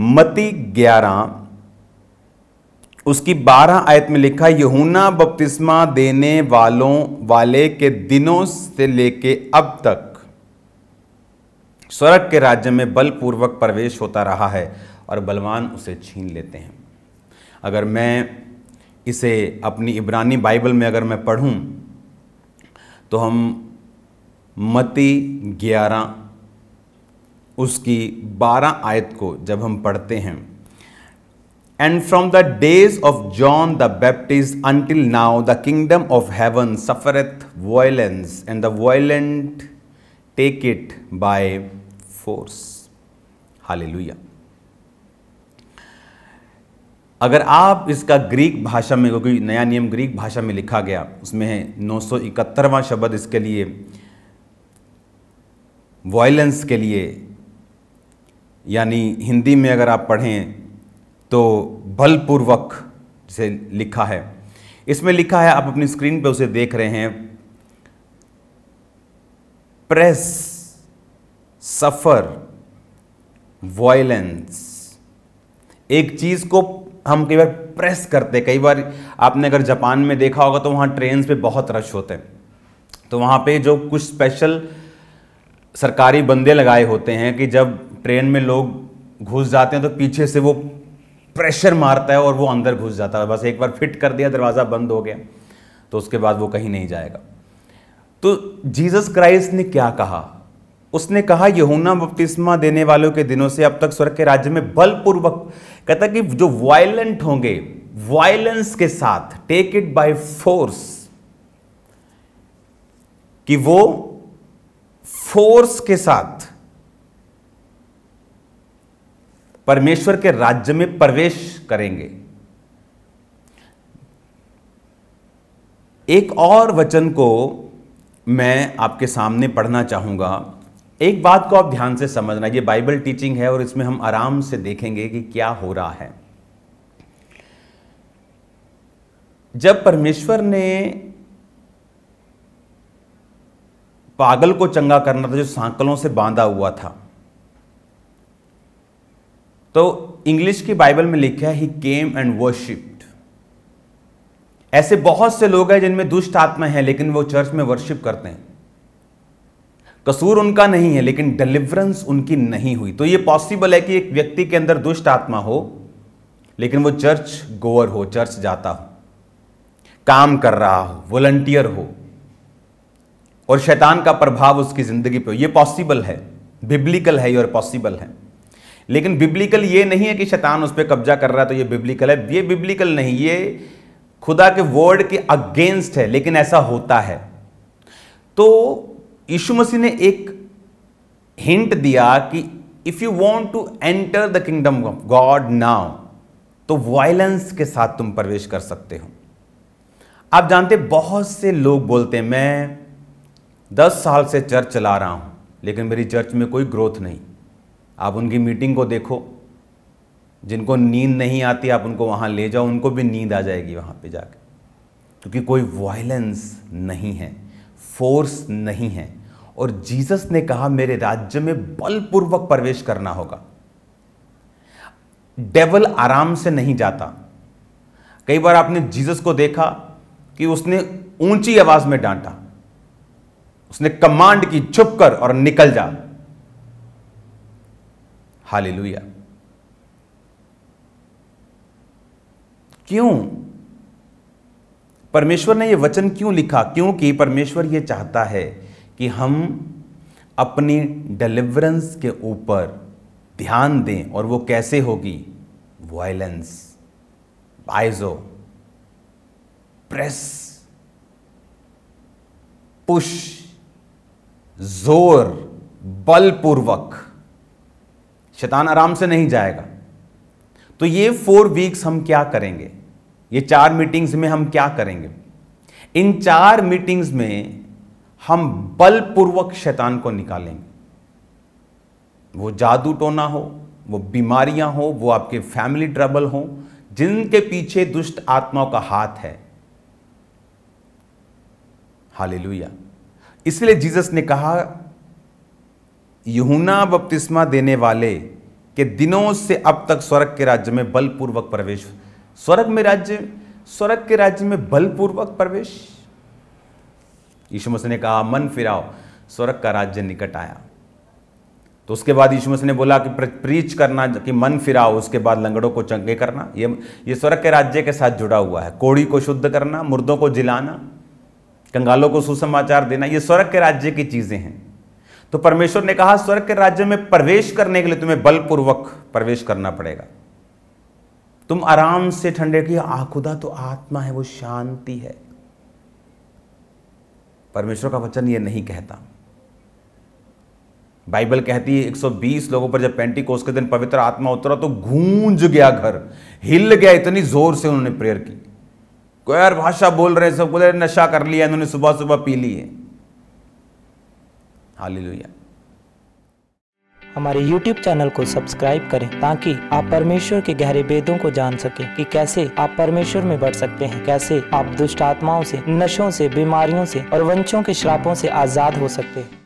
मती ग्यारह उसकी बारह आयत में लिखा यहूना बपतिस्मा देने वालों वाले के दिनों से लेके अब तक स्वर्ग के राज्य में बलपूर्वक प्रवेश होता रहा है और बलवान उसे छीन लेते हैं अगर मैं इसे अपनी इब्रानी बाइबल में अगर मैं पढ़ूं तो हम मती ग्यारह उसकी बारह आयत को जब हम पढ़ते हैं and from the days of John the Baptist until now the kingdom of heaven suffereth violence and the violent take it by force hallelujah अगर आप इसका ग्रीक भाषा में क्योंकि नया नियम ग्रीक भाषा में लिखा गया उसमें है नौ सौ शब्द इसके लिए वॉयलेंस के लिए यानी हिंदी में अगर आप पढ़ें तो बलपूर्वक से लिखा है इसमें लिखा है आप अपनी स्क्रीन पे उसे देख रहे हैं प्रेस सफ़र वॉयलेंस एक चीज़ को हम कई बार प्रेस करते हैं कई बार आपने अगर जापान में देखा होगा तो वहाँ ट्रेन पे बहुत रश होते हैं तो वहाँ पे जो कुछ स्पेशल सरकारी बंदे लगाए होते हैं कि जब ट्रेन में लोग घुस जाते हैं तो पीछे से वो प्रेशर मारता है और वो अंदर घुस जाता है बस एक बार फिट कर दिया दरवाज़ा बंद हो गया तो उसके बाद वो कहीं नहीं जाएगा तो जीसस क्राइस्ट ने क्या कहा उसने कहा यहूना बपतिस्मा देने वालों के दिनों से अब तक स्वर्ग के राज्य में बलपूर्वक कहता कि जो वायलेंट होंगे वायलेंस के साथ टेक इट बाय फोर्स कि वो फोर्स के साथ परमेश्वर के राज्य में प्रवेश करेंगे एक और वचन को मैं आपके सामने पढ़ना चाहूंगा एक बात को आप ध्यान से समझना ये बाइबल टीचिंग है और इसमें हम आराम से देखेंगे कि क्या हो रहा है जब परमेश्वर ने पागल को चंगा करना था जो सांकलों से बांधा हुआ था तो इंग्लिश की बाइबल में लिखा है ही केम एंड वर्शिप्ड ऐसे बहुत से लोग हैं जिनमें दुष्ट आत्मा है लेकिन वो चर्च में वर्शिप करते हैं कसूर उनका नहीं है लेकिन डिलीवरेंस उनकी नहीं हुई तो ये पॉसिबल है कि एक व्यक्ति के अंदर दुष्ट आत्मा हो लेकिन वो चर्च गोअर हो चर्च जाता हो काम कर रहा हो वॉलंटियर हो और शैतान का प्रभाव उसकी ज़िंदगी पे हो ये पॉसिबल है बिब्लिकल है और पॉसिबल है लेकिन बिब्लिकल ये नहीं है कि शैतान उस पर कब्जा कर रहा है तो ये बिब्लिकल है ये बिब्लिकल नहीं ये खुदा के वर्ड के अगेंस्ट है लेकिन ऐसा होता है तो यीशु मसीह ने एक हिंट दिया कि if you want to enter the kingdom of God now तो वायलेंस के साथ तुम प्रवेश कर सकते हो आप जानते बहुत से लोग बोलते हैं मैं दस साल से चर्च चला रहा हूं लेकिन मेरी चर्च में कोई ग्रोथ नहीं आप उनकी मीटिंग को देखो जिनको नींद नहीं आती आप उनको वहाँ ले जाओ उनको भी नींद आ जाएगी वहाँ पे जाके क्योंकि कोई वायलेंस नहीं है फोर्स नहीं है और जीसस ने कहा मेरे राज्य में बलपूर्वक प्रवेश करना होगा डेवल आराम से नहीं जाता कई बार आपने जीसस को देखा कि उसने ऊंची आवाज में डांटा उसने कमांड की छुप कर और निकल जा लुया क्यों परमेश्वर ने यह वचन क्यों लिखा क्योंकि परमेश्वर यह चाहता है कि हम अपनी डिलीवरेंस के ऊपर ध्यान दें और वो कैसे होगी वायलेंस बाइजो प्रेस पुश जोर बलपूर्वक शैतान आराम से नहीं जाएगा तो ये फोर वीक्स हम क्या करेंगे ये चार मीटिंग्स में हम क्या करेंगे इन चार मीटिंग्स में हम बलपूर्वक शैतान को निकालेंगे वो जादू टोना हो वो बीमारियां हो वो आपके फैमिली ट्रबल हो जिनके पीछे दुष्ट आत्माओं का हाथ है हालेलुया इसलिए जीसस ने कहा यूहना बपतिस्मा देने वाले के दिनों से अब तक स्वर्ग के राज्य में बलपूर्वक प्रवेश स्वर्ग में राज्य स्वर्ग के राज्य में बलपूर्वक प्रवेश यीशु मसीह ने कहा मन फिराओ स्वर्ग का राज्य निकट आया तो उसके बाद यीशु मसीह ने बोला कि प्रीच करना कि मन फिराओ उसके बाद लंगड़ों को चंगे करना ये ये स्वर्ग के राज्य के साथ जुड़ा हुआ है कोड़ी को शुद्ध करना मुर्दों को जिलाना कंगालों को सुसमाचार देना ये स्वर्ग के राज्य की चीज़ें हैं तो परमेश्वर ने कहा स्वर्ग के राज्य में प्रवेश करने के लिए तुम्हें बलपूर्वक प्रवेश करना पड़ेगा तुम आराम से ठंडे की आखुदा तो आत्मा है वो शांति है परमेश्वर का वचन ये नहीं कहता बाइबल कहती है 120 लोगों पर जब पेंटिकोस के दिन पवित्र आत्मा उतरा तो गूंज गया घर हिल गया इतनी जोर से उन्होंने प्रेयर की कोई हर भाषा बोल रहे सब बोले नशा कर लिया इन्होंने सुबह सुबह पी ली हालेलुया हमारे YouTube चैनल को सब्सक्राइब करें ताकि आप परमेश्वर के गहरे भेदों को जान सकें कि कैसे आप परमेश्वर में बढ़ सकते हैं कैसे आप दुष्ट आत्माओं से नशों से बीमारियों से और वंशों के श्रापों से आजाद हो सकते हैं